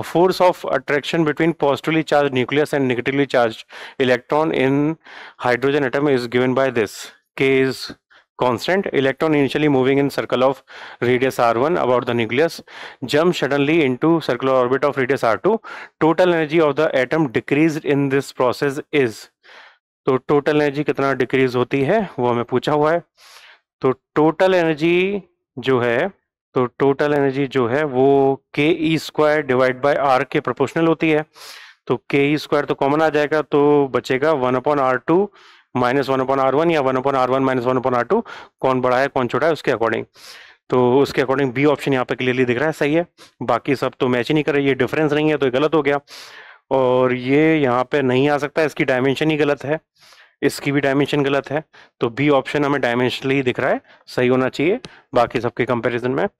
a force of attraction between positively charged nucleus and negatively charged electron in hydrogen atom is given by this k is constant electron initially moving in circle of radius r1 about the nucleus jumps suddenly into circular orbit of radius r2 total energy of the atom decreased in this process is तो total energy कितना decrease होती है वो हमें पूछा हुआ है तो टोटल एनर्जी जो है तो टोटल एनर्जी जो है वो e के E square divide by R के प्रोपोर्शनल होती है तो के ई स्क्वायर तो कॉमन आ जाएगा तो बचेगा one upon R two minus one upon R one या one upon R one minus one upon R two कौन बड़ा है कौन छोटा है उसके अकॉर्डिंग तो उसके अकॉर्डिंग बी ऑप्शन यहाँ पे क्लियरली दिख रहा है सही है बाकी सब तो मैच ही नहीं कर रहे ये डिफरेंस नहीं है तो गलत हो गया और ये यहाँ पे नहीं आ सकता इसकी डायमेंशन ही गलत है इसकी भी डायमेंशन गलत है तो बी ऑप्शन हमें डायमेंशनली दिख रहा है सही होना चाहिए बाकी सबके कंपैरिजन में